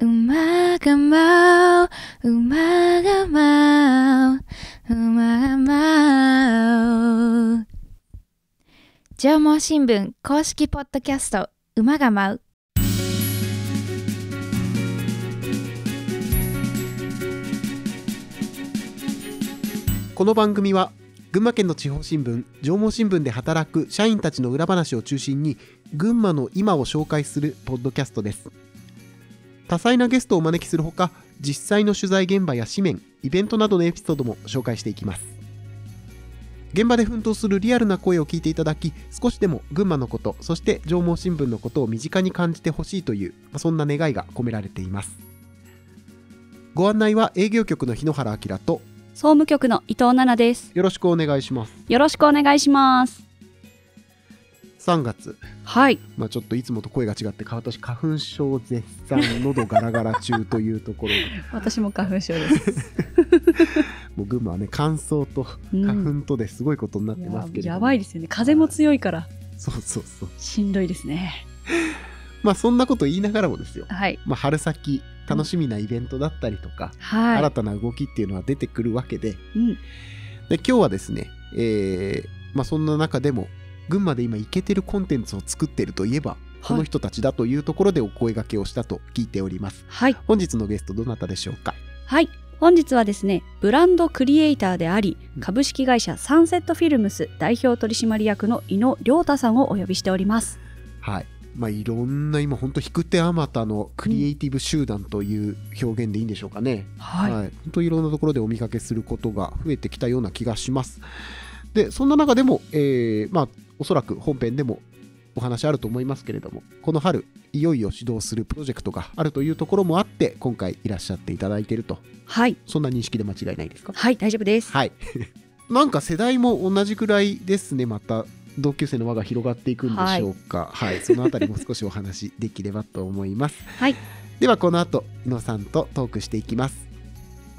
馬が舞う、馬が舞う、馬が舞う。縄文新聞公式ポッドキャスト、馬が舞う。この番組は群馬県の地方新聞縄文新聞で働く社員たちの裏話を中心に群馬の今を紹介するポッドキャストです。多彩なゲストをお招きするほか実際の取材現場や紙面イベントなどのエピソードも紹介していきます現場で奮闘するリアルな声を聞いていただき少しでも群馬のことそして縄文新聞のことを身近に感じてほしいというそんな願いが込められていますご案内は営業局の日野原明と総務局の伊藤奈々ですよろしくお願いしますよろしくお願いします3月はいまあちょっといつもと声が違って私花粉症絶賛喉ガラガラ中というところ 私も花粉症です もう群馬はね乾燥と花粉とですごいことになってますけど、うんや、やばいですよね風も強いからそうそうそうしんどいですねまあそんなこと言いながらもですよ、はいまあ、春先楽しみなイベントだったりとか、うんはい、新たな動きっていうのは出てくるわけで,、うん、で今日はですね、えーまあ、そんな中でも群馬で今イケてるコンテンツを作ってるといえばこの人たちだというところでお声掛けをしたと聞いております、はい、本日のゲストどなたでしょうかはい本日はですねブランドクリエイターであり株式会社サンセットフィルムス代表取締役の井野亮太さんをお呼びしておりますはいまあ、いろんな今本当引く手あまたのクリエイティブ集団という表現でいいんでしょうかね、うん、はい、はい、本当いろんなところでお見かけすることが増えてきたような気がしますでそんな中でも、えーまあ、おそらく本編でもお話あると思いますけれども、この春、いよいよ始動するプロジェクトがあるというところもあって、今回いらっしゃっていただいていると。はい。そんな認識で間違いないですかはい、大丈夫です。はい。なんか世代も同じくらいですね、また。同級生の輪が広がっていくんでしょうか。はい、はい、そのあたりも少しお話できればと思います。はい。ではこの後、伊野さんとトークしていきます。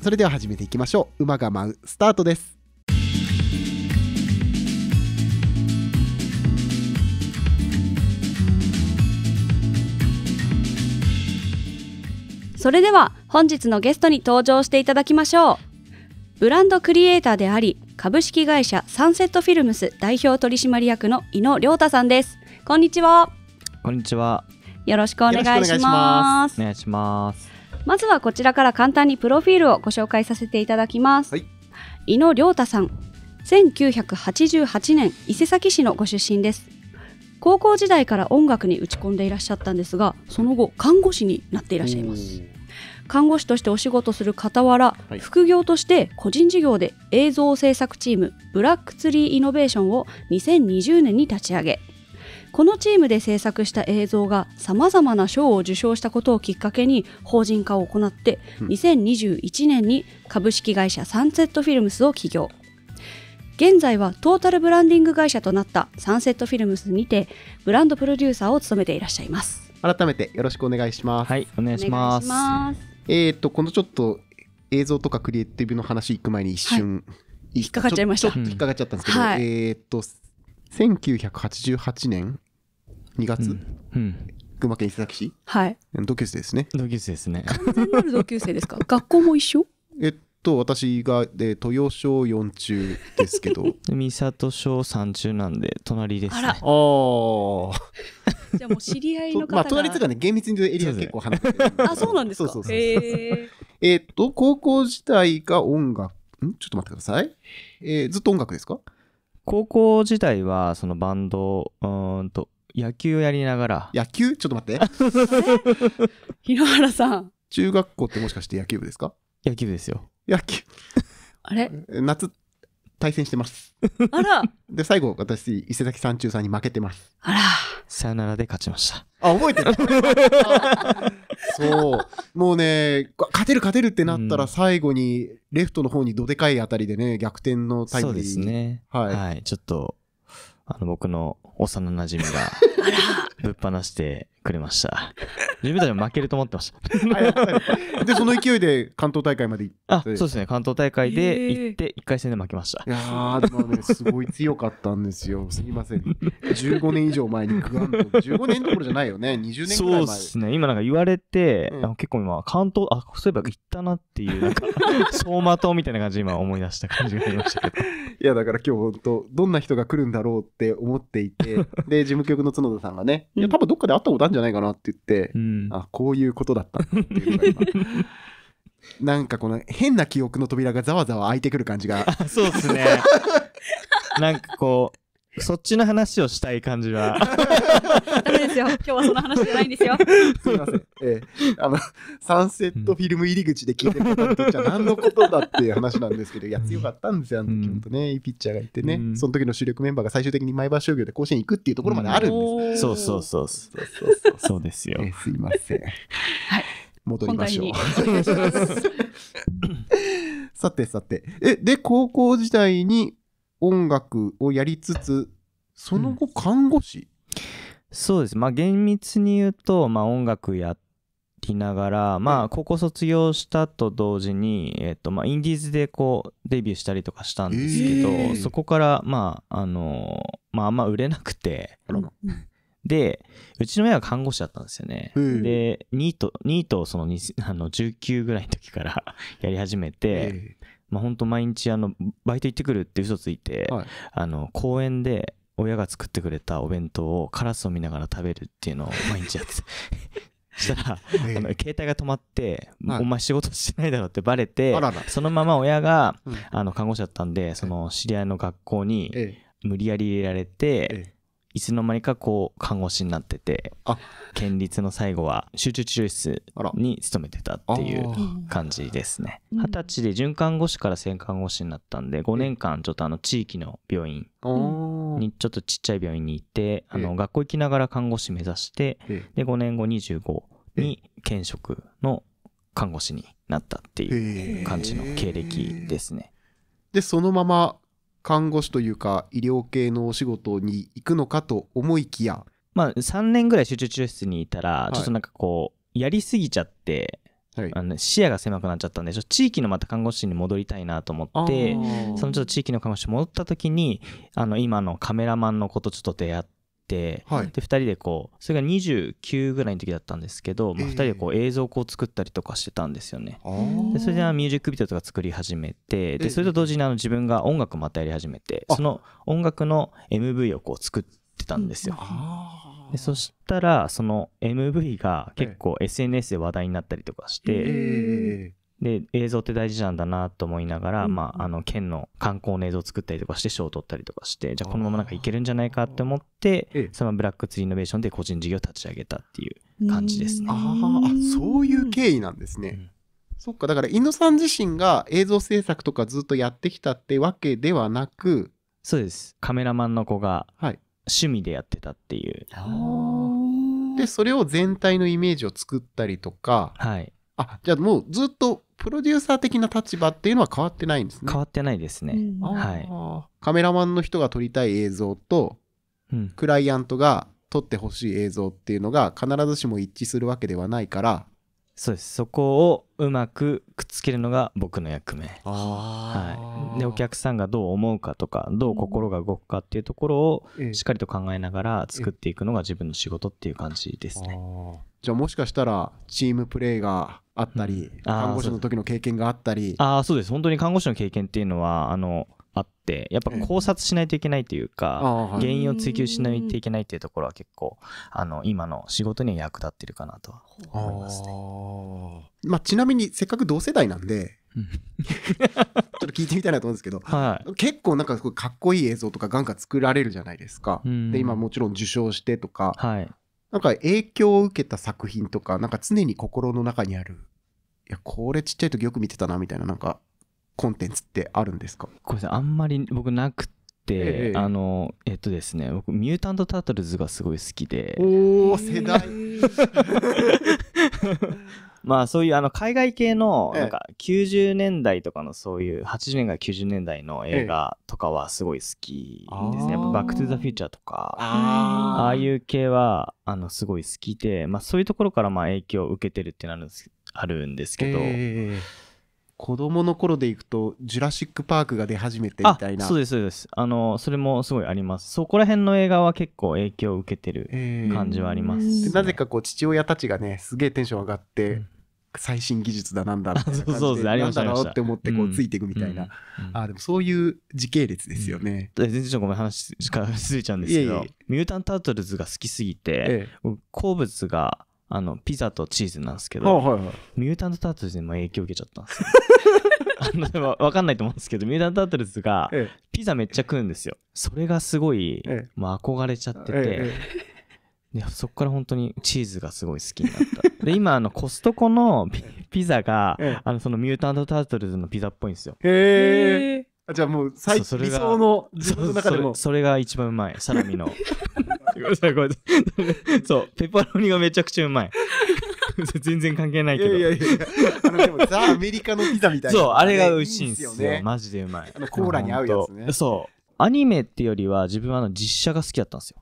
それでは始めていきましょう。馬が舞う、スタートです。それでは本日のゲストに登場していただきましょうブランドクリエイターであり株式会社サンセットフィルムス代表取締役の井野亮太さんですこんにちはこんにちはよろしくお願いしますお願いしますまずはこちらから簡単にプロフィールをご紹介させていただきます、はい、井野亮太さん1988年伊勢崎市のご出身です高校時代から音楽に打ち込んでいらっしゃったんですがその後看護師になっていらっしゃいます看護師としてお仕事する傍ら、はい、副業として個人事業で映像制作チームブラックツリーイノベーションを2020年に立ち上げこのチームで制作した映像がさまざまな賞を受賞したことをきっかけに法人化を行って、2021年に株式会社サンセットフィルムスを起業現在はトータルブランディング会社となったサンセットフィルムスにてブランドプロデューサーを務めていらっしゃいます改めてよろしくお願いしますはいお願いしますえっ、ー、とこのちょっと映像とかクリエイティブの話行く前に一瞬、はい、引っかかっちゃいましたちょっと引っかかっちゃったんですけど、うんはい、えっ、ー、と1988年2月、うんうん群馬県伊勢崎市。はい。同級生ですね。同級生ですね。完全なる同級生ですか。学校も一緒。えっと私が、で豊昇4中ですけど三 里昇3中なんで隣です、ね、あらあ じゃあもう知り合いの方 まあ隣とかね厳密に言うとエリア結構離れてるあそうなんですかそうそうそうえー、っと高校時代が音楽んちょっと待ってください、えー、ずっと音楽ですか高校時代はそのバンドうんと野球をやりながら野球ちょっと待って平原さん中学校ってもしかして野球部ですか野球ですよ。野球。あれ夏、対戦してます。あら で、最後、私、伊勢崎三中さんに負けてます。あらさよならで勝ちました。あ、覚えてるそう。もうね、勝てる勝てるってなったら、最後に、レフトの方にどでかいあたりでね、逆転のタイプそうですね。はい。はい、ちょっと、あの、僕の幼馴染が、ぶっ放して、くれました。自分たちも負けると思ってました。で、その勢いで関東大会まで行って。あ、そうですね。関東大会で行って、1回戦で負けました。いやでもね、すごい強かったんですよ。すみません。15年以上前にグアム、15年どころじゃないよね。20年ぐらい前。そうですね。今なんか言われて、うん、結構今、関東、あ、そういえば行ったなっていう、なんか、走 馬灯みたいな感じ今思い出した感じがありましたけど。いや、だから今日本当、どんな人が来るんだろうって思っていて、で、事務局の角田さんがね、いや、多分どっかで会ったことあるんじゃないゃないかなって言って、うん、あこういうことだったっ なんかこの変な記憶の扉がざわざわ開いてくる感じがそうっすねなんかこう そっちの話をしたい感じは。ダメですよ。今日はその話じゃないんですよ。すいません。ええあの、サンセットフィルム入り口で聞いてる方っとっちゃ何のことだっていう話なんですけど、いや、強かったんですよ。あの時、本当ね、いいピッチャーがいてね、うん、その時の主力メンバーが最終的に前橋商業で甲子園行くっていうところまであるんです。うん、そうそうそう。そうそうそう。そうですよ。すいません。はい。戻りましょう。さてさて。え、で、高校時代に音楽をやりつつその後看護師、うん、そうですまあ厳密に言うと、まあ、音楽やりながら、まあ、高校卒業したと同時に、えーとまあ、インディーズでこうデビューしたりとかしたんですけど、えー、そこから、まああのまあ、あんま売れなくて。で、うちの親は看護師だったんですよね。で、ニート、ニートをそのあの19ぐらいの時から やり始めて、まあ、んと毎日あのバイト行ってくるって嘘ついて、はい、あの公園で親が作ってくれたお弁当をカラスを見ながら食べるっていうのを毎日やってそ したら、ええ、あの携帯が止まって、はい、お前仕事してないだろってバレてそのまま親が、あの看護師だったんでその知り合いの学校に無理やり入れられて、いつの間にかこう看護師になっててあ県立の最後は集中治療室に勤めてたっていう感じですね二十歳で准看護師から専看護師になったんで5年間ちょっとあの地域の病院にちょっとちっちゃい病院に行ってあの学校行きながら看護師目指してで5年後25に県職の看護師になったっていう感じの経歴ですね。でそのまま看護師というか医療系のお仕事に行くのかと思いきやまあ3年ぐらい集中治療室にいたら、ちょっとなんかこうやりすぎちゃって、はい、あの視野が狭くなっちゃったんで地域のまた看護師に戻りたいなと思ってそのちょっと地域の看護師戻った時にあの今のカメラマンの子とちょっと出会って。て、はい、で2人でこうそれが29ぐらいの時だったんですけど、まあ、2人でこう映像をこう作ったりとかしてたんですよね。でそれでミュージックビデオとか作り始めてでそれと同時にあの自分が音楽またやり始めてその音楽の MV をこう作ってたんですよ。でそしたらその MV が結構 SNS で話題になったりとかして、で映像って大事なんだなと思いながら、うん、まあ、あの県の観光の映像を作ったりとかして賞を取ったりとかしてじゃあこのままなんかいけるんじゃないかって思ってそのブラックツリーイノベーションで個人事業を立ち上げたっていう感じですね。ああそういう経緯なんですね。うん、そっかだからイ野さん自身が映像制作とかずっとやってきたってわけではなくそうですカメラマンの子が趣味でやってたっていう。はい、でそれを全体のイメージを作ったりとか、はい、あ、じゃあもうずっとプロデューサー的な立場っていうのは変わってないんですね。変わってないですね。うん、はい。カメラマンの人が撮りたい映像と、うん、クライアントが撮ってほしい映像っていうのが必ずしも一致するわけではないから、そうですそこをうまくくっつけるのが僕の役目、はい、でお客さんがどう思うかとかどう心が動くかっていうところをしっかりと考えながら作っていくのが自分の仕事っていう感じですね、えじゃあもしかしたらチームプレーがあったり、看護師の時の経験があったりあそうです本当に看護師の経験っていうのはあのあってやっぱ考察しないといけないというか、原因を追求しないといけないっていうところは結構あの今の仕事には役立ってるかなとは思いますね。あまあ、ちなみにせっかく同世代なんでちょっと聞いてみたいなと思うんですけど、はい、結構なんかすごいかっこいい映像とかガンガン作られるじゃないですか、で今もちろん受賞してとか、はい、なんか影響を受けた作品とか、なんか常に心の中にある、いや、これちっちゃい時よく見てたなみたいな、なんかコンテンツってあるんですかごめんなさい、あんまり僕なくて、えあの、えっとですね、僕、ミュータント・タートルズがすごい好きで。おー、世代 まあそういうあの海外系のなんか90年代とかのそういう80年代90年代の映画とかはすごい好きですね。やっぱバック・トゥ・ザ・フューチャーとかああいう系はあのすごい好きで、まあ、そういうところからまあ影響を受けてるってなるんですあるんですけど。えー子供の頃でいくと、ジュラシック・パークが出始めてみたいな。そうです、そうです。あの、それもすごいあります。そこら辺の映画は結構影響を受けてる感じはあります、ねえー、なぜかこう、父親たちがね、すげえテンション上がって、うん、最新技術だなんだそうそうそう、ありました。なんだろうって思って、こう、ついていくみたいな。うんうん、あ、でもそういう時系列ですよね。全然ちょっとごめん、話し かすいちゃうんですけど、いえいえミュータン・タートルズが好きすぎて、ええ、好物が、あの、ピザとチーズなんですけど、はいはいミュータント・タートルズにも影響受けちゃったんです あのわかんないと思うんですけど、ミュータント・タートルズが、ピザめっちゃ食うんですよ。それがすごい、ええ、まあ、憧れちゃってて、えでそこから本当にチーズがすごい好きになったで今あのコストコのピザが、ええ、あのそのミュータント・タートルズのピザっぽいんですよへえじゃあもう最理想の自分の中でもそれが一番うまいサラミの ごめんなさい、ごめんなさい。そう、ペパロニがめちゃくちゃうまい。全然関係ないけど。いやいやいや、あのでもザ・アメリカのピザみたいな、そう、あれが美味しいんですよ。ね、マジでうまい。あのコーラに合うやつね。そう。アニメっていうよりは自分はあの実写が好きだったんですよ。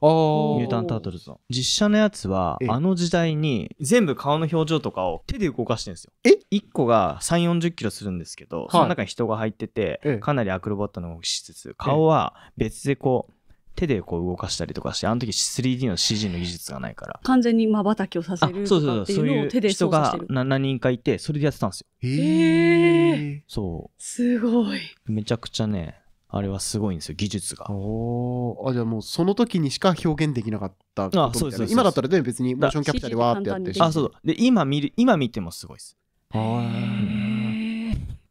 ミュータント・タートルズの。実写のやつは、あの時代に全部顔の表情とかを手で動かしてるんですよ。え ?1 個が3、40キロするんですけど、はい、その中に人が入ってて、かなりアクロバットの動きしつつ、顔は別でこう、手でこう動かしたりとかして、あの時 3D の CG の技術がないから。完全に瞬きをさせるっていうそうそうそう、そう人が何人かいて、それでやってたんですよ。へえ。そう。すごい。めちゃくちゃね、あれはすごいんですよ、技術が。おあじゃあもうその時にしか表現できなかったことみたいな。あそうです今だったらね、別にモーションキャプチャーでわーってやってあ、そうで、今見る、今見てもすごいです。へ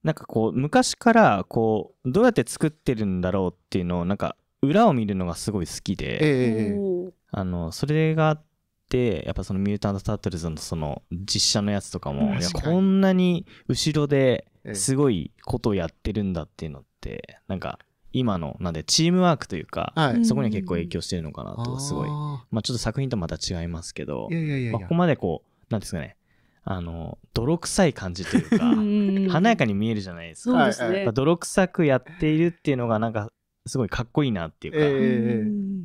なんかこう、昔から、こう、どうやって作ってるんだろうっていうのを、なんか、裏を見るのがすごい好きで、えー、あのそれがあってやっぱその「ミュータント・タートルズ」のその実写のやつとかもいやこんなに後ろですごいことをやってるんだっていうのって、えなんか今のなんでチームワークというか、はい、そこには結構影響してるのかなとすごい、まあ、ちょっと作品とまた違いますけどここまでこうなんですかねあの泥臭い感じというか華やかに見えるじゃないですか、泥臭くやっているっていうのがなんかすごいかっこいいなっていうか、えー、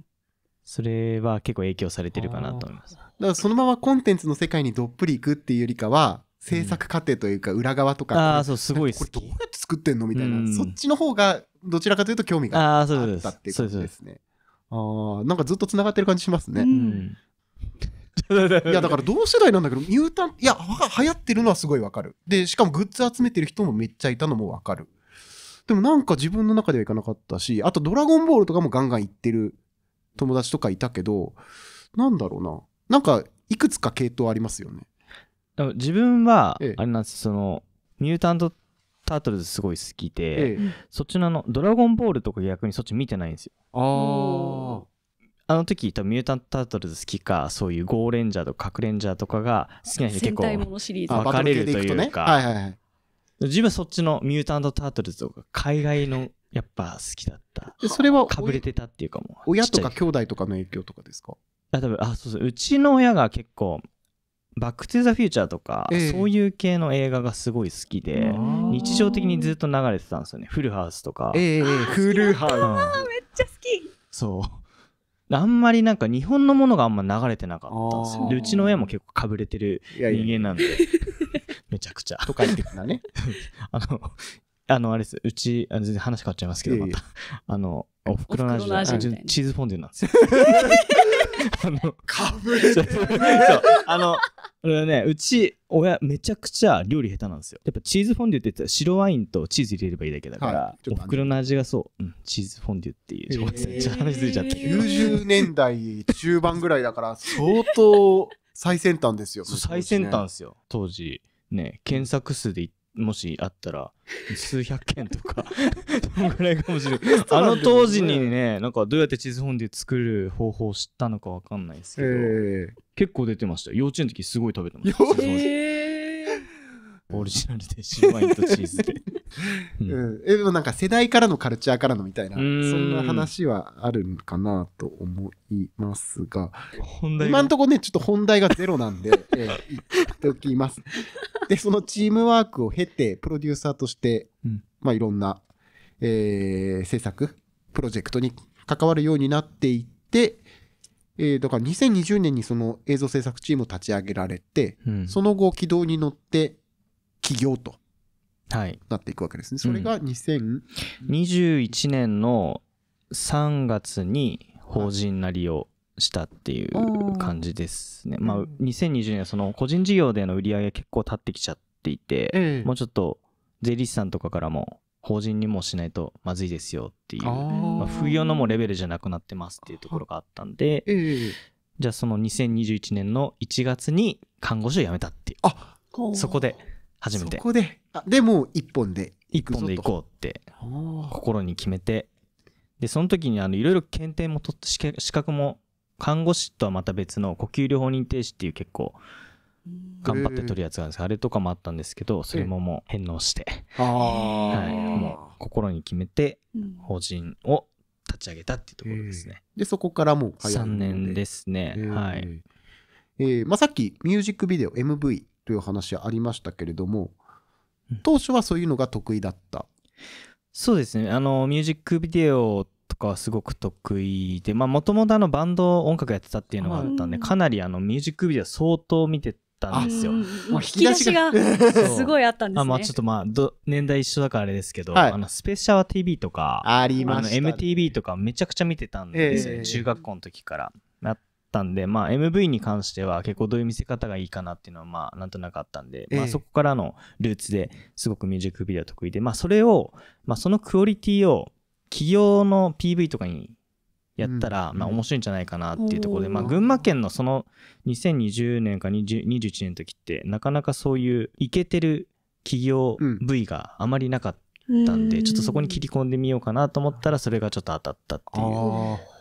それは結構影響されてるかなと思います。だからそのままコンテンツの世界にどっぷりいくっていうよりかは、制作過程というか裏側とか、うん、ああそうすごいこれどうやって作ってんのみたいな、うん、そっちの方がどちらかというと興味があったっていうことですねああなんかずっとつながってる感じしますね、うん、いやだから同世代なんだけどミュータンいや流行ってるのはすごいわかるでしかもグッズ集めてる人もめっちゃいたのもわかるでもなんか自分の中ではいかなかったし、あとドラゴンボールとかもガンガン行ってる友達とかいたけど、なんだろうな。なんか、いくつか系統ありますよね。自分は、あれなんですその、ミュータント・タートルズすごい好きで、え、そっちのあの、ドラゴンボールとか逆にそっち見てないんですよ。ああ。あの時、多分ミュータント・タートルズ好きか、そういうゴーレンジャーとかクレンジャーとかが好きな人結構分かれるというか、ねはいはいはい、自分はそっちのミュータント・タートルズとか海外のやっぱ好きだったそれはかぶれてたっていうかも親とか兄弟とかの影響とかですかあ多分あそうそううちの親が結構バック・トゥ・ザ・フューチャーとか、えー、そういう系の映画がすごい好きで日常的にずっと流れてたんですよねフルハウスとかええー、フルハウス、めっちゃ好きそうあんまりなんか日本のものがあんま流れてなかったんですよ。うちの親も結構かぶれてる人間なんで。いやいやめちゃくちゃ。都会的なね。あの、あの、あれです。うち、あの全然話変わっちゃいますけど、また。あの、おふくろの味が、チーズフォンデュなんですよ。あの、かぶれあの、俺はね、うち、親、めちゃくちゃ料理下手なんですよ。やっぱチーズフォンデュって言ったら白ワインとチーズ入れればいいだけだから、はい、おふくろの味がそう、うん、チーズフォンデュっていう。ちょっと話ずいちゃった。90年代中盤ぐらいだから、相当最先端ですよ。最先端ですよ、当時。ね、検索数でもしあったら、数百件とかの ぐらいかもしれない。あの当時にね、なんかどうやって地図本で作る方法を知ったのかわかんないですけど、えー、結構出てました。幼稚園の時すごい食べてました。えーオリジナルで白ワインとチーズで。うん、えでもなんか世代からのカルチャーからのみたいな、そんな話はあるんかなと思いますが、本題今んとこね、ちょっと本題がゼロなんで、えー言っておきます。で、そのチームワークを経て、プロデューサーとして、うんまあいろんな、えー制作、プロジェクトに関わるようになっていって、えーだから2020年にその映像制作チームを立ち上げられて、うんその後軌道に乗って企業となっていくわけですね。それが2021、年の3月に法人なりをしたっていう感じですね。まあ、2020年はその個人事業での売り上げ結構立ってきちゃっていて、えもうちょっと税理士さんとかからも法人にもしないとまずいですよっていう、まあ、不要のもレベルじゃなくなってますっていうところがあったんで、え、じゃあその2021年の1月に看護師を辞めたっていう。あそこで初めてそこであでも一本で一本で行こうって心に決めてでその時にいろいろ検定も取って資格も看護師とはまた別の呼吸療法認定士っていう結構頑張って取るやつがあるんですあれとかもあったんですけどそれももう返納して、はい、もう心に決めて法人を立ち上げたっていうところですね、でそこからもう3年ですねはいえーまあ、さっきミュージックビデオ MV という話ありましたけれども当初はそういうのが得意だった、そうですねあのミュージックビデオとかはすごく得意でもともとバンド音楽やってたっていうのがあったんで、はい、かなりあのミュージックビデオ相当見てたんですよ。引き出しがすごいあったんですね。あまあちょっとまあど年代一緒だからあれですけど、はい、あのスペシャル TV とかあね、MTV とかめちゃくちゃ見てたんですよ、えー、中学校の時から。たんで、まあ、MV に関しては結構どういう見せ方がいいかなっていうのは、まあ、なんとなくあったんで、えまあ、そこからのルーツですごくミュージックビデオ得意で、まあ、それを、まあ、そのクオリティを企業の PV とかにやったら、まあ、面白いんじゃないかなっていうところで、まあ、群馬県のその2020年か2 1年の時ってなかなかそういうイケてる企業部位があまりなかったんで、ちょっとそこに切り込んでみようかなと思ったらそれがちょっと当たったっていう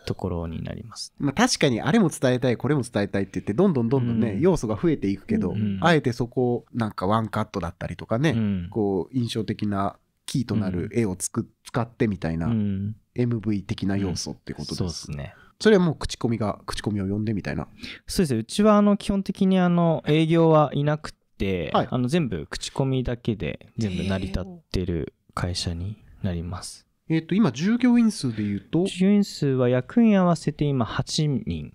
ところになります、ね、まあ、確かにあれも伝えたいこれも伝えたいって言ってどんどんどんどんね、うん、要素が増えていくけど、うん、あえてそこをなんかワンカットだったりとかね、うん、こう印象的なキーとなる絵をつく、使ってみたいな MV 的な要素ってことです、そうですねそれはもう口コミが口コミを読んでみたいなそうですうちはあの基本的にあの営業はいなくて、はい、あの全部口コミだけで全部成り立ってる会社になります、えっ、ー、と、今、従業員数でいうと従業員数は役員合わせて今8人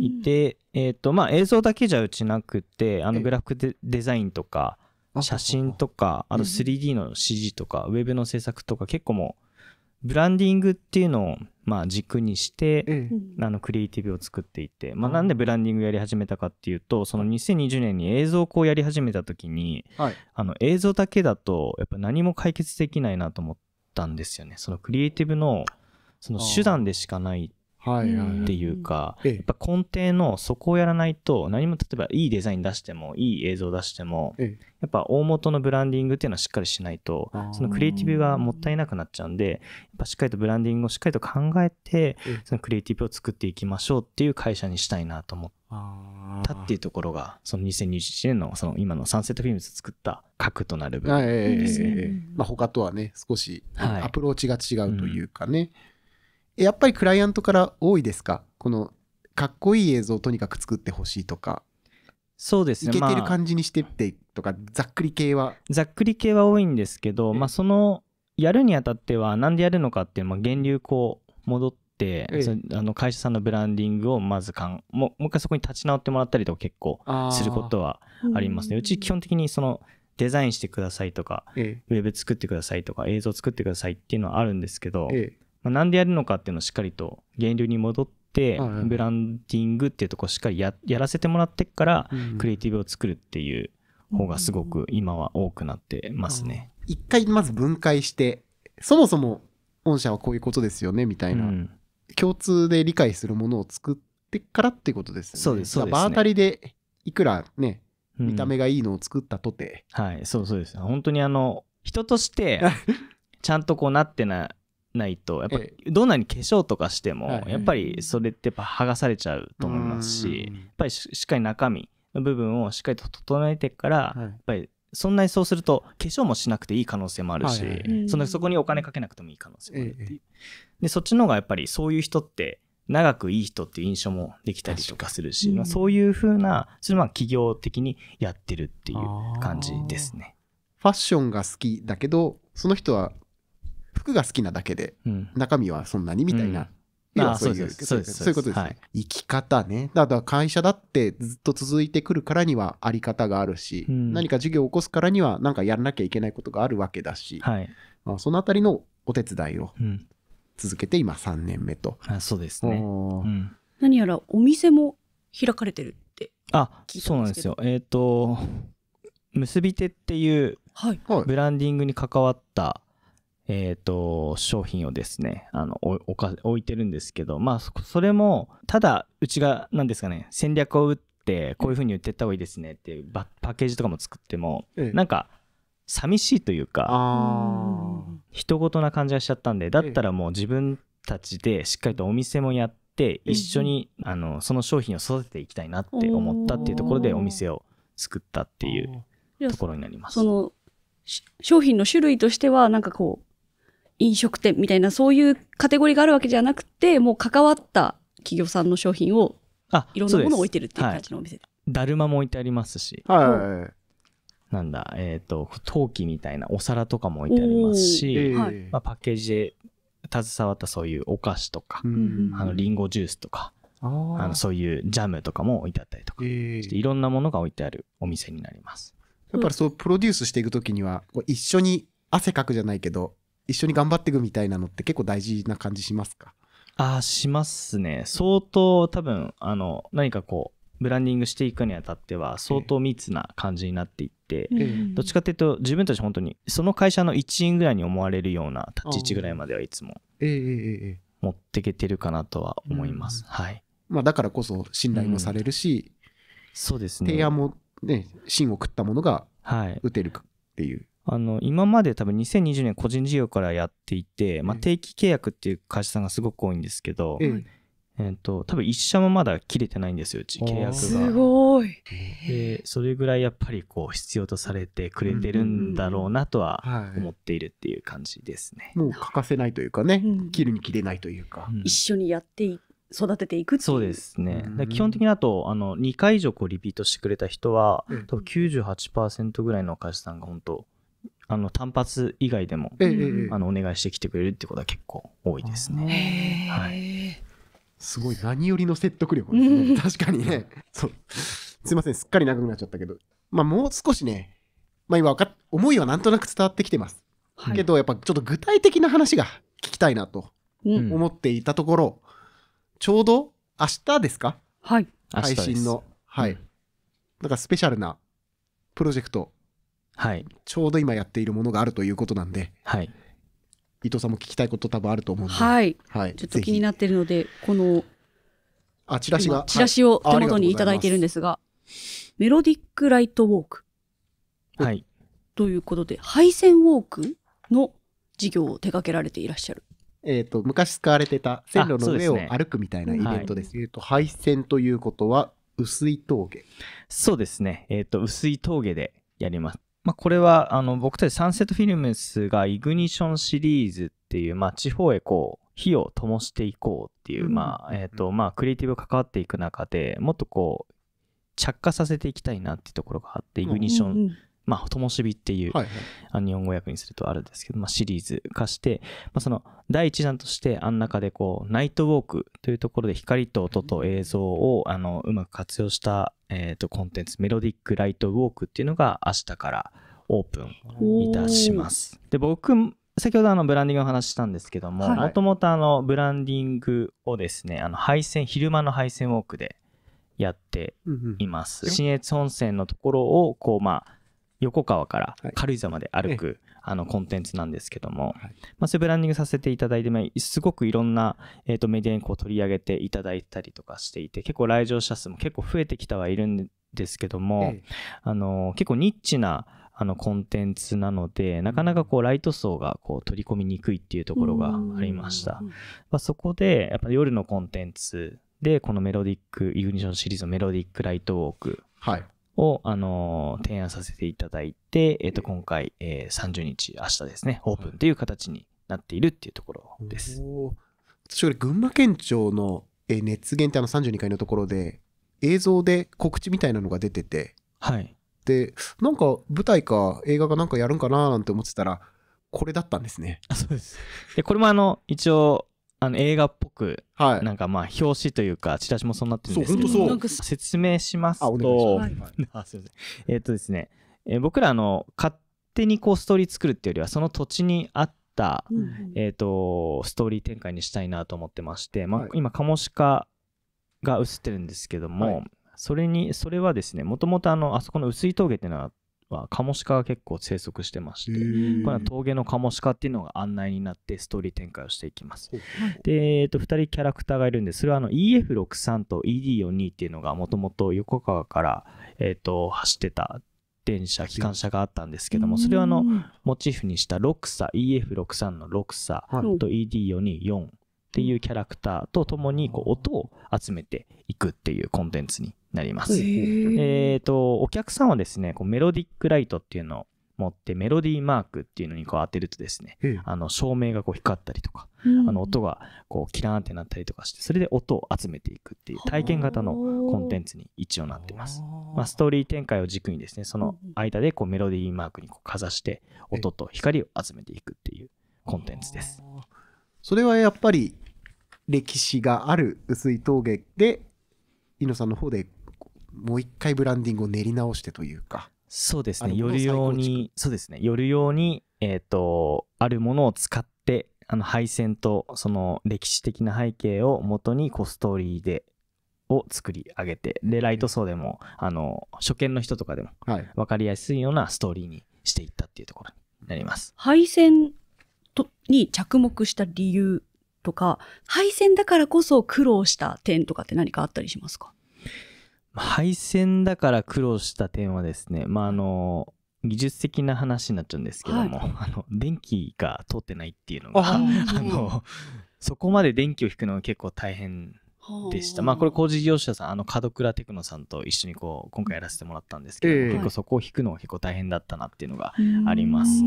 いて、えっ、ー、と、まあ、映像だけじゃうちなくて、あのグラフィックデザインとか、写真とか、あと 3D の指示とか、ウェブの制作とか、結構もう、ブランディングっていうのを、まあ、軸にして、あのクリエイティブを作っていて、まあ、なんでブランディングやり始めたかっていうとその2020年に映像をやり始めた時に、あの映像だけだとやっぱ何も解決できないなと思って。ったんですよね。そのクリエイティブの、その手段でしかないっていうか、やっぱ根底のそこをやらないと、何も例えばいいデザイン出しても、いい映像出しても、やっぱ大元のブランディングっていうのはしっかりしないと、そのクリエイティブがもったいなくなっちゃうんで、やっぱしっかりとブランディングをしっかりと考えて、そのクリエイティブを作っていきましょうっていう会社にしたいなと思って。たっていうところがその2021年のその今のサンセットフィルムズ作った核となる部分ですね、まあ、他とはね少しアプローチが違うというかね、はいうん、やっぱりクライアントから多いですかこのかっこいい映像をとにかく作ってほしいとかそうですねいけてる感じにしてってとか、まあ、ざっくり系はざっくり系は多いんですけど、まあ、そのやるにあたっては何でやるのかっていう源流こう戻って、えあの会社さんのブランディングをまずかんももう一回そこに立ち直ってもらったりとか結構することはありますね。うち基本的にそのデザインしてくださいとか、ええ、ウェブ作ってくださいとか映像作ってくださいっていうのはあるんですけど、ええ、まあ、何でやるのかっていうのをしっかりと源流に戻って、ブランディングっていうとこしっかりややらせてもらってから、クリエイティブを作るっていう方がすごく今は多くなってますね。一回まず分解してそもそも御社はこういうことですよねみたいな、うん、共通で理解するものを作ってからっていうことですよね。そうです場当たりでいくらね、うん見た目がいいのを作ったとて、はい、そうそうです。本当にあの、人として ちゃんとこうなってなないと、やっぱりどんなに化粧とかしても、やっぱりそれってやっぱ剥がされちゃうと思いますし、やっぱりししっかり中身の部分をしっかりと整えてから、はいやっぱりそんなにそうすると化粧もしなくていい可能性もあるし、はいはいそのそこにお金かけなくてもいい可能性もあるっていう、えでそっちの方がやっぱりそういう人って長くいい人っていう印象もできたりとかするし、まあ、そういうふうなそれまあ企業的にやってるっていう感じですね。ファッションが好きだけどその人は服が好きなだけで、中身はそんなにみたいな要はそういうそういうことです、はい、生き方ねだから会社だってずっと続いてくるからにはあり方があるし、うん、何か授業を起こすからには何かやらなきゃいけないことがあるわけだし、はいまあ、そのあたりのお手伝いを続けて今3年目と、うん、あそうですね、うん、何やらお店も開かれてるってあそうなんですよえっ、ー、と結び手っていうブランディングに関わったえー、と、商品をですね、あの、置いてるんですけど、まあ、それも、ただ、うちが、何ですかね、戦略を打って、こういうふうに売ってった方がいいですねっていうパッケージとかも作っても、ええ、なんか、寂しいというか、人事な感じがしちゃったんで、だったらもう自分たちでしっかりとお店もやって、一緒に、あの、その商品を育てていきたいなって思ったっていうところで、お店を作ったっていうところになります。商品の種類としてはなんかこう飲食店みたいな、そういうカテゴリーがあるわけじゃなくて、もう関わった企業さんの商品を、いろんなものを置いてるっていう感じのお店だるまも置いてありますし。はい、はい。なんだ、えっ、ー、と、陶器みたいなお皿とかも置いてありますし、えー、まあ、パッケージで携わったそういうお菓子とか、ん、あの、リンゴジュースとか、あのそういうジャムとかも置いてあったりとか、えー、いろんなものが置いてあるお店になります。やっぱりそう、プロデュースしていくときには、一緒に汗かくじゃないけど、一緒に頑張っていくみたいなのって結構大事な感じしますかああ、しますね。相当多分、あの、何かこう、ブランディングしていくにあたっては相当密な感じになっていって、えー、どっちかっていうと自分たち本当にその会社の一員ぐらいに思われるような立ち位置ぐらいまではいつも持ってけてるかなとは思います。はい。まあだからこそ信頼もされるし、うん、そうですね。提案もね、芯を食ったものが打てるっていう。はいあの今まで多分2020年個人事業からやっていて、まあ、定期契約っていう会社さんがすごく多いんですけど、うん、えー、と多分一社もまだ切れてないんですようち契約が。すごいでそれぐらいやっぱりこう必要とされてくれてるんだろうなとは思っているっていう感じですね。もう欠かせないというかね、切るに切れないというか。うん、一緒にやって育てていくそうですね、うん、基本的にあとあの2回以上こうリピートしてくれた人は、うん、98%ぐらいの会社さんが本当あの単発以外でも、ええ、あのお願いしてきてくれるってことは結構多いですね。すごい何よりの説得力ですね、確かにねそうすいませんすっかり長くなっちゃったけど、まあ、もう少しね、まあ、今か思いはなんとなく伝わってきてます、はい、けどやっぱちょっと具体的な話が聞きたいなと思っていたところ、うん、ちょうど明日ですか、はい、配信の、はい、なんかスペシャルなプロジェクトはい、ちょうど今やっているものがあるということなんで、はい、伊藤さんも聞きたいこと多分あると思うんで、はい、はい、ちょっと気になってるのでこのあチラシがチラシを手元に頂いているんですが、はい、メロディック・ライト・ウォーク、はい、ということで配線ウォークの事業を手掛けられていらっしゃる。えーと、昔使われてた線路の上を歩くみたいなイベントです。ですね、えーと、配線ということは薄い峠そうですね、えーと薄い峠でやりますまあ、これはあの僕たちサンセットフィルムスがイグニションシリーズっていう、まあ、地方へこう火を灯していこうっていう、まあえーとまあ、クリエイティブが関わっていく中でもっとこう着火させていきたいなっていうところがあってイグニションまあ、ともしびっていう、はいはい、あの日本語訳にするとあるんですけど、まあ、シリーズ化して、まあ、その第一弾としてあん中でこうナイトウォークというところで光と音と映像をあのうまく活用した、えー、とコンテンツメロディックライトウォークっていうのが明日からオープンいたします。で僕先ほどあのブランディングの話したんですけどももともとあのブランディングをですねあの配線昼間の配線ウォークでやっています。うん、新越本線のところをこうまあ横川から軽井沢まで歩く、あのコンテンツなんですけども、まあ、そういうブランディングさせていただいて、すごくいろんな、えー、とメディアにこう取り上げていただいたりとかしていて結構来場者数も結構増えてきたはいるんですけども、あの結構ニッチなあのコンテンツなのでなかなかこうライト層がこう取り込みにくいっていうところがありました、まあ、そこでやっぱ夜のコンテンツでこのメロディックイグニションシリーズのメロディックライトウォーク、はい、を、あのー、提案させていただいて、えっ、ー、と、今回、えー、30日、明日ですね、オープンという形になっているっていうところです。私、これ、群馬県庁の、えー、熱源ってあの32階のところで、映像で告知みたいなのが出てて、はい。で、なんか舞台か映画かなんかやるんかななんて思ってたら、これだったんですね。あそうです。で、これもあの、一応、あの映画っぽく、はい、なんかまあ表紙というかチラシもそうなってるんですけど説明しますと あいえっ、とですね、え僕らの勝手にこうストーリー作るっていうよりはその土地にあった、うん、えーと、ストーリー展開にしたいなと思ってまして、まあ、はい、今カモシカが映ってるんですけども、はい、それにそれはですねもともとあのあそこの薄い峠っていうのははカモシカが結構生息してましてこれは峠のカモシカっていうのが案内になってストーリー展開をしていきます。で、えーと、2人キャラクターがいるんですそれはあの EF63 と ED42 っていうのがもともと横川から、えーと、走ってた電車機関車があったんですけどもそれはあのモチーフにした6クサ EF63 の6クサと ED424 っていうキャラクターと共にこう音を集めていくっていうコンテンツになります。えっ、と、お客さんはですね、こうメロディックライトっていうのを持ってメロディーマークっていうのにこう当てるとですね、あの照明がこう光ったりとか、あの音がこうキラーンってなったりとかして、それで音を集めていくっていう体験型のコンテンツに一応なってます。まあ、ストーリー展開を軸にですね、その間でこうメロディーマークにこうかざして音と光を集めていくっていうコンテンツです。それはやっぱり歴史がある薄い峠で、猪野さんの方でもう一回ブランディングを練り直してというか。そうですね。よるように、そうですね。よるように、えっ、ー、と、あるものを使って、あの、配線と、その歴史的な背景をもとに、こう、ストーリーで、を作り上げて、で、ライト層でも、あの、初見の人とかでも、分かりやすいようなストーリーにしていったっていうところになります。配線とに着目した理由とか、配線だからこそ苦労した点とかって何かあったりしますか配線だから苦労した点はですね、まあ、あの、技術的な話になっちゃうんですけども、はい、あの、電気が通ってないっていうのが、あの、そこまで電気を引くのが結構大変でした。まあ、これ工事業者さん、あの、門倉テクノさんと一緒にこう、今回やらせてもらったんですけど、えー、結構そこを引くのが結構大変だったなっていうのがあります。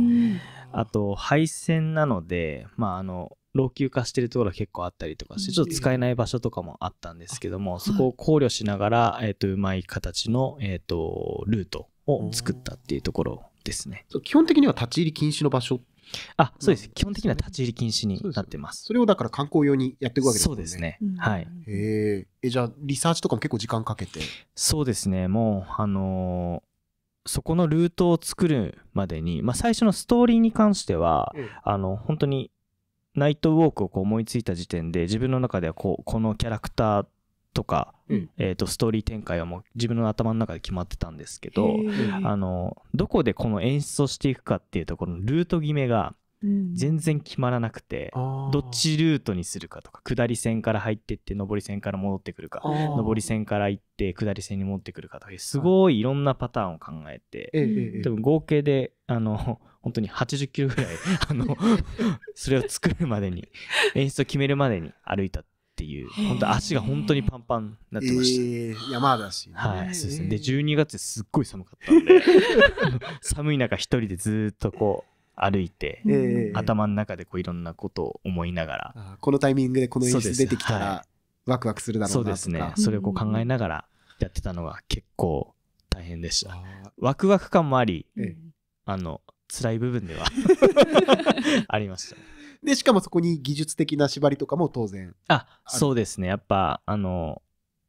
あと、配線なので、まあ、あの、老朽化してるところが結構あったりとかして、ちょっと使えない場所とかもあったんですけども、そこを考慮しながら、えっ、と、うまい形の、えっ、と、ルートを作ったっていうところですね。基本的には立ち入り禁止の場所あ、そうです。基本的には立ち入り禁止になってます。それをだから観光用にやっていくわけですね。そうですね。はい。へえ。じゃあ、リサーチとかも結構時間かけてそうですね。もう、あのそこのルートを作るまでに、まあ、最初のストーリーに関しては、あの本当にナイトウォークをこう思いついた時点で自分の中ではこうこのキャラクターとか、うん、えー、とストーリー展開はもう自分の頭の中で決まってたんですけどあのどこでこの演出をしていくかっていうところのルート決めが全然決まらなくて、うん、どっちルートにするかとか下り線から入ってって上り線から戻ってくるか上り線から行って下り線に戻ってくるかとかすごいいろんなパターンを考えて、はい、多分合計であの 本当に80キロぐらい あの それを作るまでに演出を決めるまでに歩いたっていう本当足が本当にパンパンになってました、えー、山だし、ね、はいそうですねで12月すっごい寒かったんで寒い中一人でずっとこう歩いて、えー、頭の中でこういろんなことを思いながらこのタイミングでこの演出出てきたらワクワクするだろうなとそうですねそれをこう考えながらやってたのが結構大変でしたワクワク感もあり、えー、あの辛い部分では ありましたでしかもそこに技術的な縛りとかも当然あそうですねやっぱあの、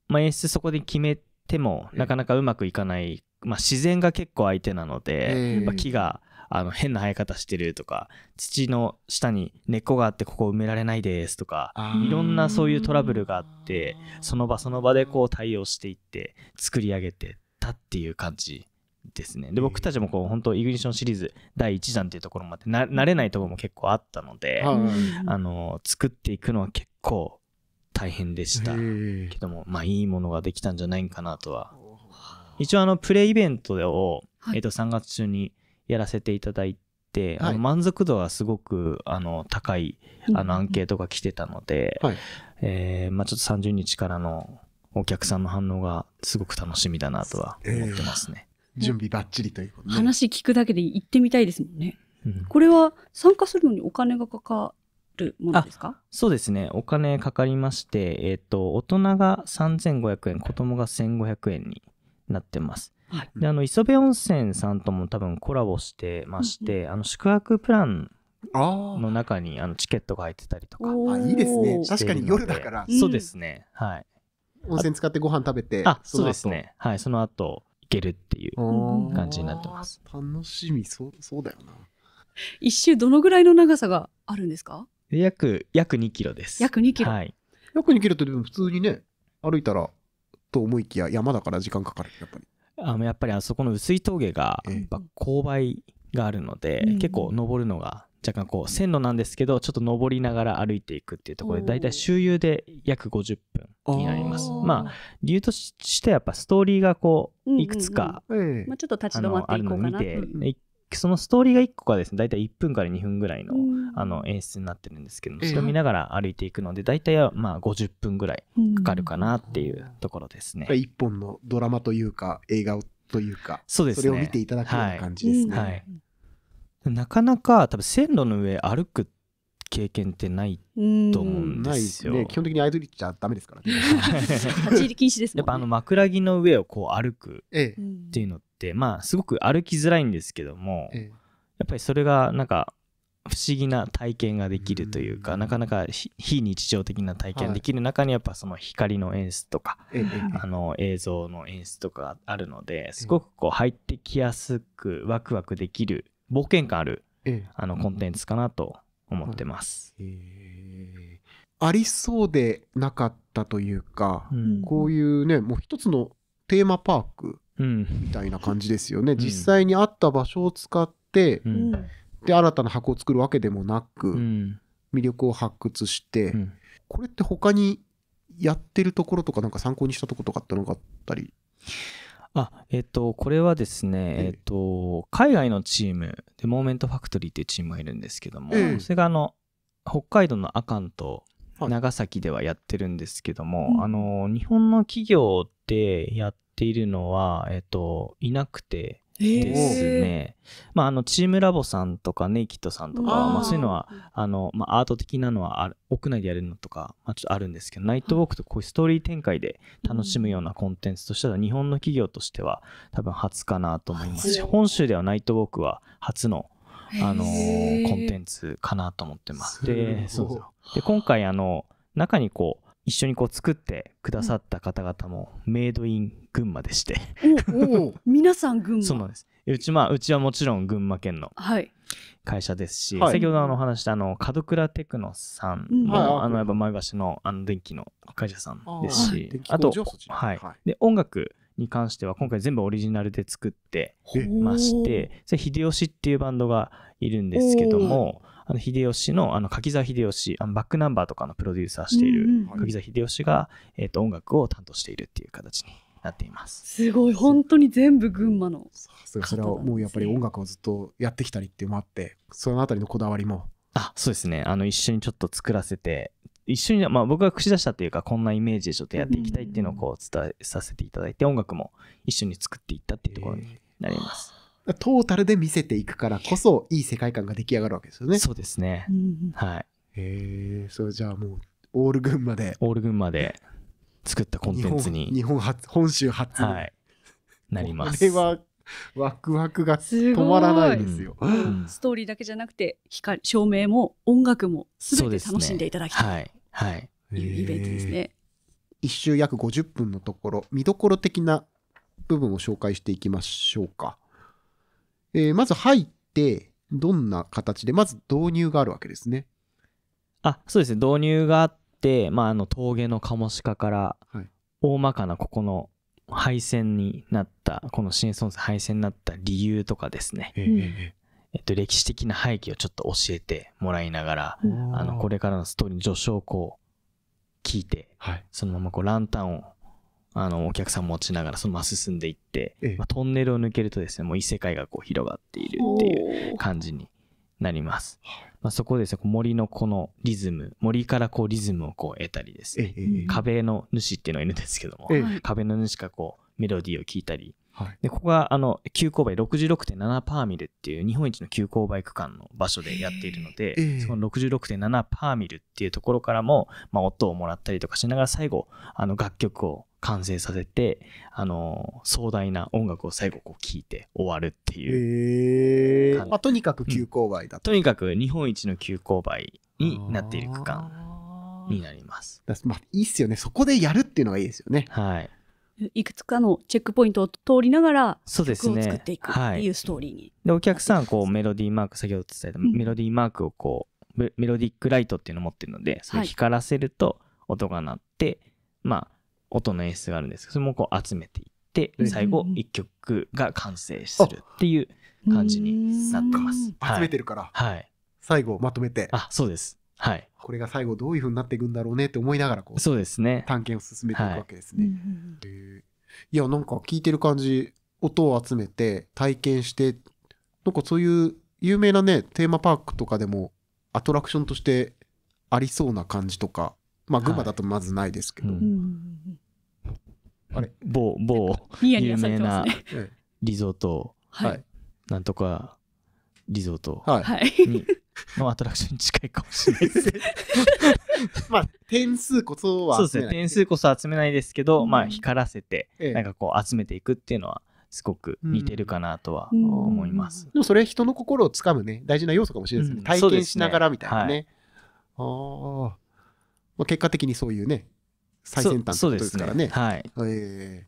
まあ、演出そこで決めてもなかなかうまくいかない、えー、まあ、自然が結構相手なので、えー、やっぱ木があの変な生え方してるとか土の下に根っこがあってここ埋められないですとかいろんなそういうトラブルがあってその場その場でこう対応していって作り上げてたっていう感じですねで僕たちもこう本当イグニッションシリーズ第1弾っていうところまで慣れないところも結構あったので、あの作っていくのは結構大変でしたけどもまあいいものができたんじゃないかなとは一応あのプレイイベントを、えー、と3月中に、やらせていただいて、はい、あの満足度はすごくあの高いあのアンケートが来てたので、はい、えー、まあ、ちょっと30日からのお客さんの反応がすごく楽しみだなとは思ってますね。えー、準備ばっちりということで、ね、話聞くだけで行ってみたいですもんね。うん、これは参加するのにお金がかかるものですかそうですねお金かかりまして、えーと、と大人が3500円子供が1500円になってますはい、であの磯部温泉さんとも多分コラボしてまして、うん、あの宿泊プランの中にあのチケットが入ってたりとかあいいですね確かに夜だから、そうですねはい温泉使ってご飯食べてあそうですねはいその後行けるっていう感じになってます楽しみそうそうだよな一周どのぐらいの長さがあるんですか約約2キロです約2キロ、はい、約2キロってでも普通にね歩いたらと思いきや山だから時間かかるやっぱりあのやっぱりあそこの薄い峠がやっぱ勾配があるので、結構登るのが若干こう線路なんですけどちょっと登りながら歩いていくっていうところで大体周遊で約50分になりますまあ理由としてやっぱストーリーがこういくつか、まあ、ちょっと立ち止まっていこうかなあるのを見て、うんうん、そのストーリーが1個がですね大体1分から2分ぐらいのうん、あの演出になってるんですけどそれを見ながら歩いていくので大体はまあ50分ぐらいかかるかなっていうところですね。うん、1本のドラマというか映画というかそうです、ね、それを見ていただくような感じですね。はい、はい、なかなか多分線路の上歩く経験ってないと思うんですよ。すね、基本的にアイドリッチはダメですからね。立ち入り禁止です、ね、やっぱあの枕木の上をこう歩くっていうのっ、まあ、すごく歩きづらいんですけども、ええ、やっぱりそれがなんか不思議な体験ができるというか、なかなか非日常的な体験できる中にやっぱその光の演出とか、はい、あの映像の演出とかあるのですごくこう入ってきやすくワクワクできる冒険感ある、あのコンテンツかなと思ってます。はいえー、ありそうでなかったというか、うん、こういうねもう一つのテーマパークみたいな感じですよね、うん、実際にあった場所を使って、うん、で新たな箱を作るわけでもなく、うん、魅力を発掘して、これって他にやってるところとかなんか参考にしたところとかってのがあったりあえっとこれはですね、えっと、海外のチームでモーメントファクトリーっていうチームがいるんですけども、それがあの北海道の阿寒と長崎ではやってるんですけども、あの日本の企業でやってているのは、えっと、いなくてですね、まあ、あのチームラボさんとかネイキッドさんとかまあ、そういうのはあの、まあ、アート的なのは屋内でやるのとか、まあ、ちょっとあるんですけどナイトウォークとこういうストーリー展開で楽しむようなコンテンツとしては、うん、日本の企業としては多分初かなと思いますし本州ではナイトウォークは初のあのコンテンツかなと思ってます。でそうで今回あの中にこう一緒にこう作ってくださった方々もメイドイン群馬でしておお皆さん群馬そうなんですうち,、まあ、うちはもちろん群馬県の会社ですし、はい、先ほどあの話したあの門倉テクノさんも、うん、あのやっぱ前橋のあの電気の会社さんですしあ,、と、はい、はい、で音楽に関しては今回全部オリジナルで作ってまして秀吉っていうバンドがいるんですけども。あの秀吉のあの柿沢秀吉あのバックナンバーとかのプロデューサーしている柿沢秀吉が、えーと、音楽を担当しているっていう形になっていますすごい本当に全部群馬のそれはもうやっぱり音楽をずっとやってきたりっていうのもあってそのあたりのこだわりもあそうですねあの一緒にちょっと作らせて一緒に、まあ、僕が口出したというかこんなイメージでちょっとやっていきたいっていうのをこう伝えさせていただいて音楽も一緒に作っていったっていうところになります。トータルで見せていくからこそ、いい世界観が出来上がるわけですよね。そうですね。はい。へえ、それじゃあもう、オール群馬で。オール群馬で作ったコンテンツに。日本初、本州初。はい。なります。これは、ワクワクが止まらないですよ。すうん、ストーリーだけじゃなくて、光、照明も音楽も、すべて楽しんでいただきたい、ね。はい。はい。いうイベントですね。一周約50分のところ、見どころ的な部分を紹介していきましょうか。えー、まず入って、どんな形で、まず導入があるわけですね。あ、そうですね。導入があって、まあ、あの峠のカモシカから、大まかなここの廃線になった、この新村廃線になった理由とかですね。えー、えっと、歴史的な背景をちょっと教えてもらいながら、あのこれからのストーリーの序章をこう聞いて、はい、そのままこうランタンをあの、お客さん持ちながらそのまま進んでいって、まあ、トンネルを抜けるとですね、もう異世界がこう広がっているっていう感じになります。まあ、そこですね、森のこのリズム、森からこうリズムをこう得たりですね、壁の主っていうのがいるんですけども、壁の主がこうメロディーを聴いたり、でここがあの急勾配66.7パーミルっていう日本一の急勾配区間の場所でやっているので、その66.7パーミルっていうところからも、まあ、音をもらったりとかしながら最後あの楽曲を完成させて、あの壮大な音楽を最後こう聴いて終わるっていう、えまあ、とにかく急勾配だと、うん、とにかく日本一の急勾配になっている区間になりますまあ、いいっすよねそこでやるっていうのがいいですよねはいいくつかのチェックポイントを通りながら曲を作っていくっていうストーリーに、ねはい、でお客さんこうメロディーマーク先ほど伝えた、メロディーマークをこうメロディックライトっていうのを持ってるのでそれ光らせると音が鳴って、はい、まあ音の演出があるんですけど、それもこう集めていって、最後1曲が完成するっていう感じになってます。はい、集めてるから、はい、最後まとめて。あ、そうです。はい、これが最後どういうふうになっていくんだろうねって思いながらこうそうですね探検を進めていくわけですね。はいいやなんか聞いてる感じ音を集めて体験してなんかそういう有名なねテーマパークとかでもアトラクションとしてありそうな感じとかまあ群馬だとまずないですけど、某某有名なリゾート、はい、なんとかリゾートに、のアトラクションに近いかもしれないです まあ点数こそはそうですね点数こそ集めないですけど、うん、まあ光らせて、なんかこう集めていくっていうのはすごく似てるかなとは思います、うんうん、でもそれ人の心をつかむね大事な要素かもしれないですね、体験しながらみたいなね、ねはい、ああ、まあ、結果的にそういうね最先端とですからね。ねはい、え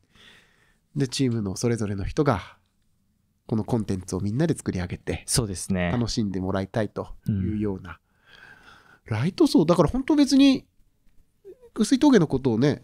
ー、でチームのそれぞれの人がこのコンテンツをみんなで作り上げてそうですね楽しんでもらいたいというような、うん、ライト層だから本当別に薄い峠のことをね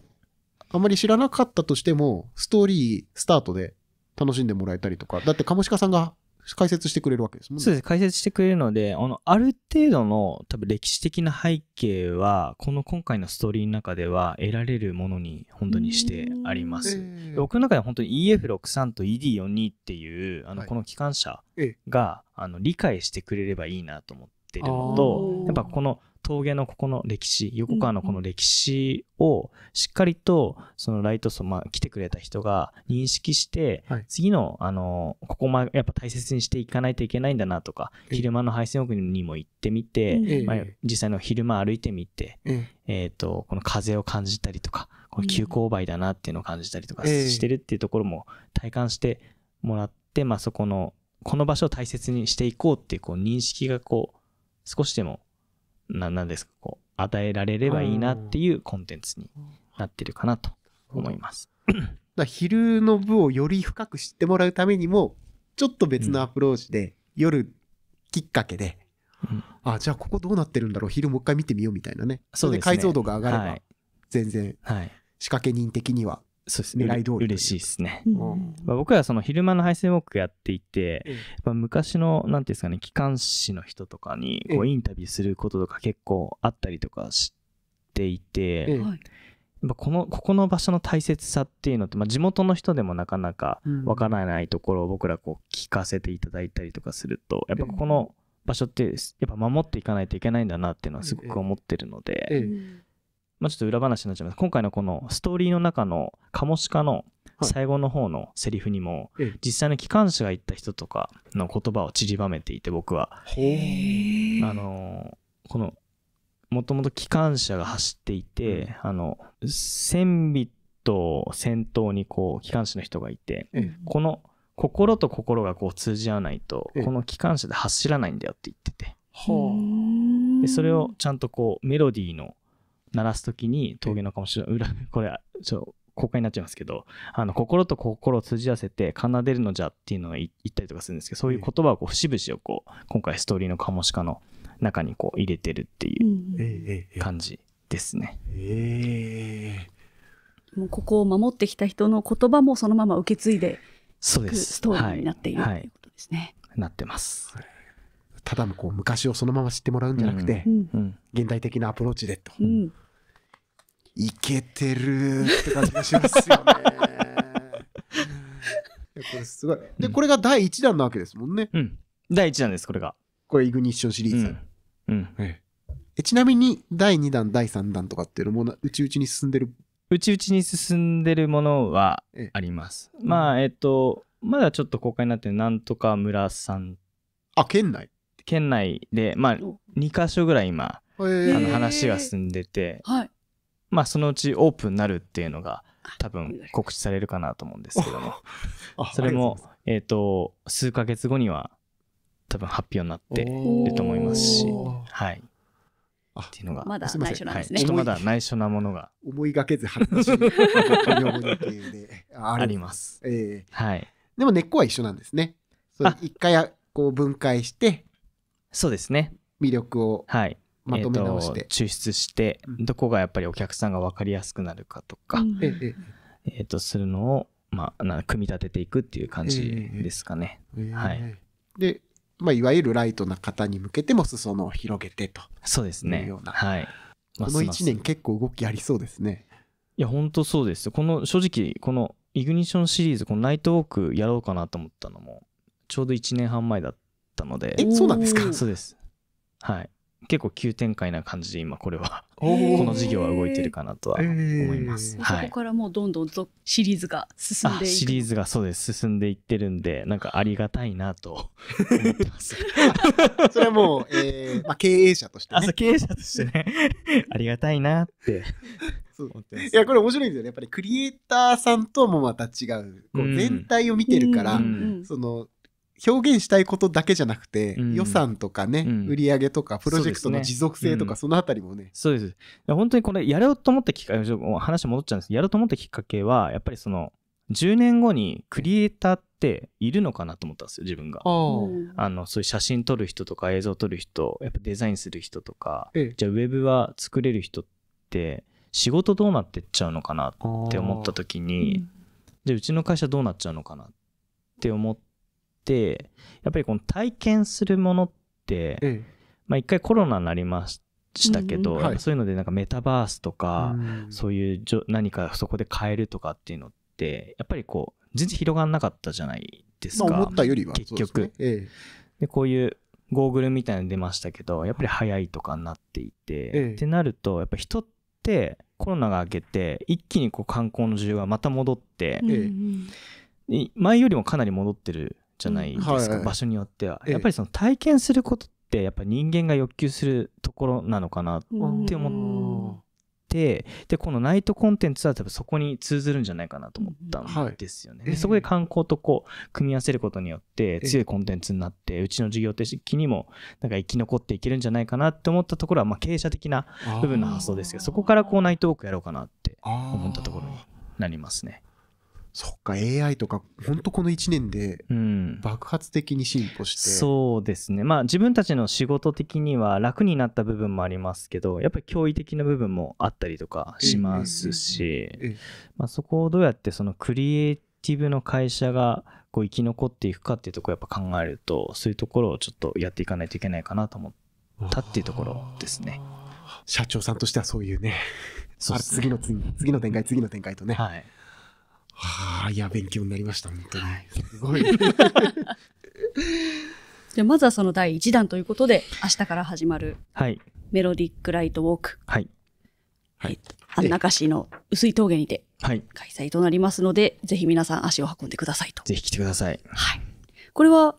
あまり知らなかったとしてもストーリースタートで楽しんでもらえたりとかだって鴨鹿さんが解説してくれるわけですもんね。そうです。解説してくれるので、あの、ある程度の多分歴史的な背景は、この今回のストーリーの中では得られるものに本当にしてあります。僕の中では本当に EF63 と ED42 っていう、あの、この機関車が、はい、あの、理解してくれればいいなと思ってるのと、やっぱこの、峠のここの歴史横川のこの歴史をしっかりとそのライト層、まあ、来てくれた人が認識して、はい、次のあのここもやっぱ大切にしていかないといけないんだなとか、昼間の配線奥にも行ってみて、まあ、実際の昼間歩いてみて、ええーとこの風を感じたりとかこの急勾配だなっていうのを感じたりとかしてるっていうところも体感してもらって、まあ、そこのこの場所を大切にしていこうっていうこう認識がこう少しでもな、なですか、こう、与えられればいいなっていうコンテンツになってるかなと思います。だ昼の部をより深く知ってもらうためにも、ちょっと別のアプローチで、夜きっかけで、うん、あ、じゃあここどうなってるんだろう、昼もう一回見てみようみたいなね。そうですね。解像度が上がれば、全然、はい、仕掛け人的にはそうですね。狙い通り。嬉しいですね。うん、ま僕らその昼間の配線ウォークやっていて、うん、ま昔の、なんていうんですかね、機関士の人とかにこうインタビューすることとか結構あったりとかしていて、うん、やっぱこの、ここの場所の大切さっていうのって、まあ、地元の人でもなかなかわからないところを僕らこう聞かせていただいたりとかすると、やっぱここの場所って、やっぱ守っていかないといけないんだなっていうのはすごく思ってるので、まあ、ちょっと裏話になっちゃいます。今回のこのストーリーの中のカモシカの最後の方のセリフにも、はい、実際の機関士が言った人とかの言葉を散りばめていて、僕は。あの、この、もともと機関車が走っていて、うん、あの、千尾と先頭にこう、機関士の人がいて、うん、この心と心がこう通じ合わないと、うん、この機関車で走らないんだよって言ってて。でそれをちゃんとこうメロディーの鳴らすときに峠の鴨志裏 これちょ公開になっちゃいますけどあの心と心を通じ合わせて奏でるのじゃっていうのを言ったりとかするんですけどそういう言葉をこう節々をこう今回ストーリーの鴨カの中にこう入れてるっていう感じですね。えー、えー、もうここを守ってきた人の言葉もそのまま受け継いでそうですストーリーになっている、はい、ということですね。はい、なってます。ただのこう昔をそのまま知ってもらうんじゃなくて、うんうん、現代的なアプローチでと。うんいけてるって感じがしますよね。これすごい。で、これが第1弾なわけですもんね。うん。第1弾です、これが。これイグニッションシリーうズ。ん。うん。えちなみに第2弾、第3弾とかっていうのもうちうちに進んでる。うちうちに進んでるものはあります。まあ、えっと、まだちょっと公開になってるなんとか村さん、あ、県内。県内で、まあ、2箇所ぐらい今、あの話が進んでて、はい。まあ、そのうちオープンになるっていうのが、多分告知されるかなと思うんですけども、それも、えっ、と、数ヶ月後には、多分発表になってると思いますし、はい。っていうのが。まだ内緒なんですね。ちょっとまだ内緒なものが。思いがけず発表あります。ええはい。でも根っこは一緒なんですね。一回こう分解して、そうですね。魅力を。はい。まとめ直して、えー、抽出して、どこがやっぱりお客さんが分かりやすくなるかとか、うん、えー、とするのを、まあ、な組み立てていくっていう感じですかね。えー、はい、で、まあ、いわゆるライトな方に向けても裾野を広げてとそうですねような、はい、この1年結構動きありそうですね。いや本当そうですこの正直このイグニッションシリーズこのナイトウォークやろうかなと思ったのもちょうど1年半前だったのでえそうなんですかそうですはい結構急展開な感じで今これはこの事業は動いてるかなとは思います、えーはい、そこからもうどんどんシリーズが進んでいくシリーズがそうです進んでいってるんでなんかありがたいなと思ってます それはもう、えーまあ、経営者として、ね、経営者としてね ありがたいなってそういやこれ面白いですよねやっぱりクリエイターさんともまた違うこう全体を見てるから、その表現したいことだけじゃなくて、うん、予算とかね、うん、売上とかプロジェクトの持続性とかそ、ね,、のあたりもねそうです本当にこれやろうと思ったきっかけ話戻っちゃうんですやろうと思ったきっかけはやっぱりその10年後にクリエイターっているのかなと思ったんですよ自分があのそういう写真撮る人とか映像撮る人やっぱデザインする人とか、じゃあウェブは作れる人って仕事どうなってっちゃうのかなって思った時に、じゃあうちの会社どうなっちゃうのかなって思って、やっぱりこの体験するものって、ええ、まあ一回コロナになりましたけど、うんはい、そういうのでなんかメタバースとか、うん、そういうじょ何かそこで変えるとかっていうのって、やっぱりこう、全然広がんなかったじゃないですか。まあ、思ったよりは、結局。で、ねええ、こういうゴーグルみたいなの出ましたけど、やっぱり早いとかになっていて、えってなると、やっぱ人ってコロナが明けて、一気にこう観光の需要がまた戻って、前よりもかなり戻ってるじゃないですか、うんはい、場所によっては。やっぱりその体験することってやっぱ人間が欲求するところなのかなって思って、でこのナイトコンテンツは多分そこに通ずるんじゃないかなと思ったんですよね。はい、でそこで観光とこう組み合わせることによって強いコンテンツになって、うちの事業的にもなんか生き残っていけるんじゃないかなって思ったところは、まあ、経営者的な部分の発想ですけどそこからこうナイトウォークやろうかなって思ったところになりますね。そっか AI とか本当この1年で爆発的に進歩して、うん、そうですねまあ自分たちの仕事的には楽になった部分もありますけどやっぱり驚異的な部分もあったりとかしますし、まあ、そこをどうやってそのクリエイティブの会社がこう生き残っていくかっていうところをやっぱ考えるとそういうところをちょっとやっていかないといけないかなと思ったっていうところですね。社長さんとしてはそういうねう、ね、次の次の展開次の展開とね、はいはあ、いや、勉強になりました、本当に。すごい。じゃまずはその第1弾ということで、明日から始まる、はい、メロディック・ライト・ウォーク。はい。はい。安中市の薄い峠にて、開催となりますので、ぜひ皆さん足を運んでくださいと。ぜひ来てください。はい。これは、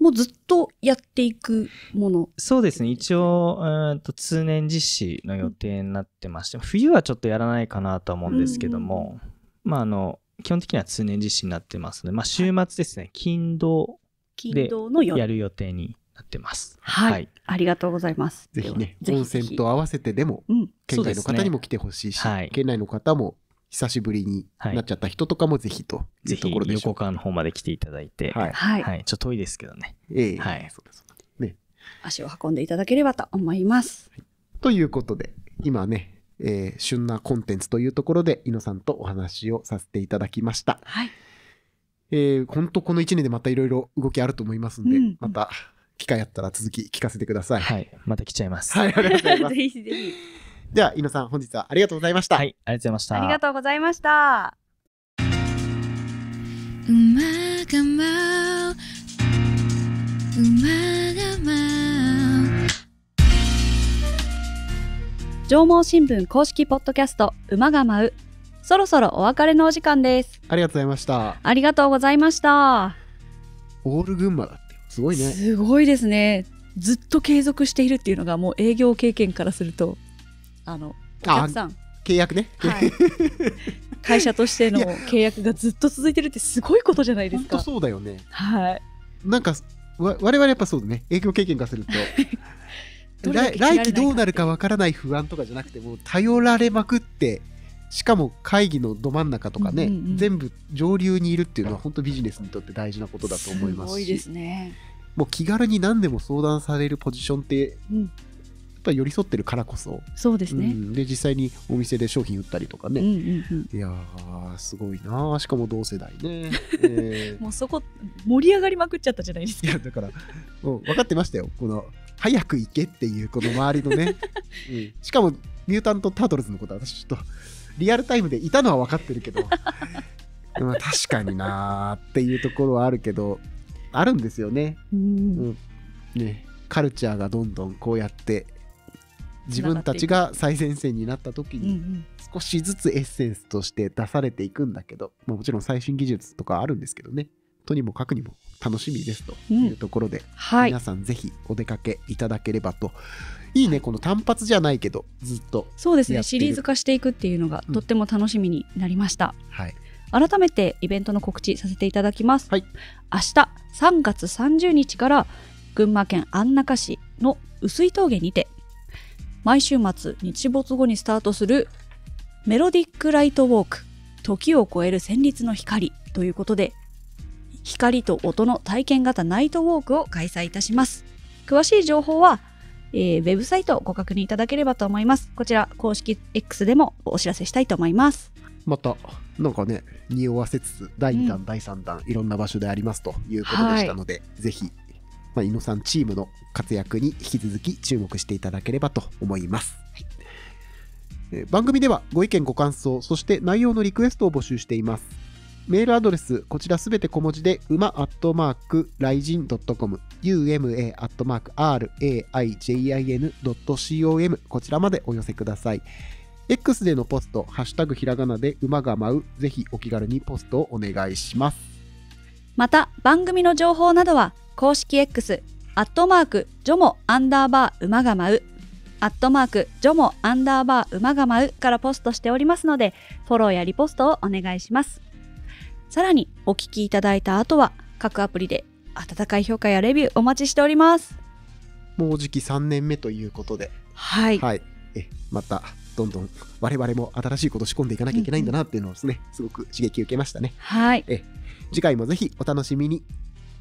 もうずっとやっていくものそうですね。一応、うんと通年実施の予定になってまして、うん、冬はちょっとやらないかなと思うんですけども、うん、まあ、あの、基本的には通年実施になってますので、まあ、週末ですね、勤労、勤労でやる予定になってます。はい。はい、ありがとうございます。ぜひね、温泉と合わせてでも、県外の方にも来てほしいし、ねはい、県内の方も久しぶりになっちゃった人とかもぜひとところで横川の方まで来ていただいて、はい。はい、ちょっと遠いですけどね。ええー、はい。そうです。ね。足を運んでいただければと思います。ということで、今ね、えー、旬なコンテンツというところで、イ野さんとお話をさせていただきました。はい。えー、本当この1年でまたいろいろ動きあると思いますんで、うんまた機会あったら続き聞かせてください。はい。また来ちゃいます。はい、ありがとうございます。ぜひぜひ。では、イ野さん、本日はありがとうございました。はい、ありがとうございました。ありがとうございました。馬が舞う馬が上毛新聞公式ポッドキャスト馬が舞うそろそろお別れのお時間ですありがとうございましたありがとうございましたオール群馬だってすごいねすごいですねずっと継続しているっていうのがもう営業経験からするとあのお客さん契約ね、はい、会社としての契約がずっと続いてるってすごいことじゃないですか。そうだよね。はい。なんかわ我々やっぱそうだね営業経験化すると 来期どうなるかわからない不安とかじゃなくてもう頼られまくってしかも会議のど真ん中とかね、うんうんうん、全部上流にいるっていうのは本当ビジネスにとって大事なことだと思いますしす、ね、もう気軽に何でも相談されるポジションって、うん、やっぱり寄り添ってるからこそそうですね、うん、で実際にお店で商品売ったりとかね、うんうんうん、いやすごいなしかも同世代ね、えー、もうそこ盛り上がりまくっちゃったじゃないですかいやだからもう分かってましたよこの早く行けっていうこの周りのね、うん、しかもミュータント・タートルズのことは私ちょっとリアルタイムでいたのは分かってるけどまあ 確かになーっていうところはあるけどあるんですよね。うん、ねカルチャーがどんどんこうやって自分たちが最前線になった時に少しずつエッセンスとして出されていくんだけど、まあ、もちろん最新技術とかあるんですけどね。とにもかくにも楽しみですというところで、うんはい、皆さんぜひお出かけいただければといいねこの単発じゃないけどずっとそうですねシリーズ化していくっていうのがとっても楽しみになりました、うん、はい改めてイベントの告知させていただきます、はい、明日3月30日から群馬県安中市の薄い峠にて毎週末日没後にスタートするメロディックライトウォーク時を超える旋律の光ということで光と音の体験型ナイトウォークを開催いたします。詳しい情報は、えー、ウェブサイトをご確認いただければと思います。こちら、公式 X でもお知らせしたいと思います。また、なんかね、匂わせつつ、第2弾、うん、第3弾、いろんな場所でありますということでしたので、はい、ぜひ、まあ、井野さんチームの活躍に引き続き注目していただければと思います。はいえ番組ではご意見ご感想そして内容のリクエストを募集していますメールアドレス、こちらすべて小文字で、馬アットマーク、ライ雷神 .com、uma アットマーク、raijin.com、こちらまでお寄せください。X でのポスト、ハッシュタグひらがなで馬が舞う、ぜひお気軽にポストをお願いします。また、番組の情報などは、公式 X、アットマーク、ジョモアンダーバー馬が舞う、アットマーク、ジョモアンダーバー馬が舞うからポストしておりますので、フォローやリポストをお願いします。さらにお聞きいただいた後は各アプリで温かい評価やレビューお待ちしておりますもうじき3年目ということではい、はい、えまたどんどん我々も新しいこと仕込んでいかなきゃいけないんだなっていうのをですね、うんうん、すごく刺激を受けましたねはいえ次回もぜひお楽しみに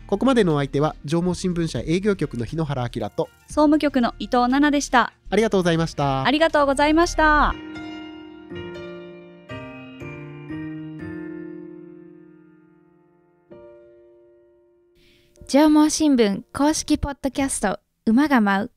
ここまでのお相手は縄文新聞社営業局の日野原明と総務局の伊藤奈々でしたありがとうございましたありがとうございました縄文新聞公式ポッドキャスト馬が舞う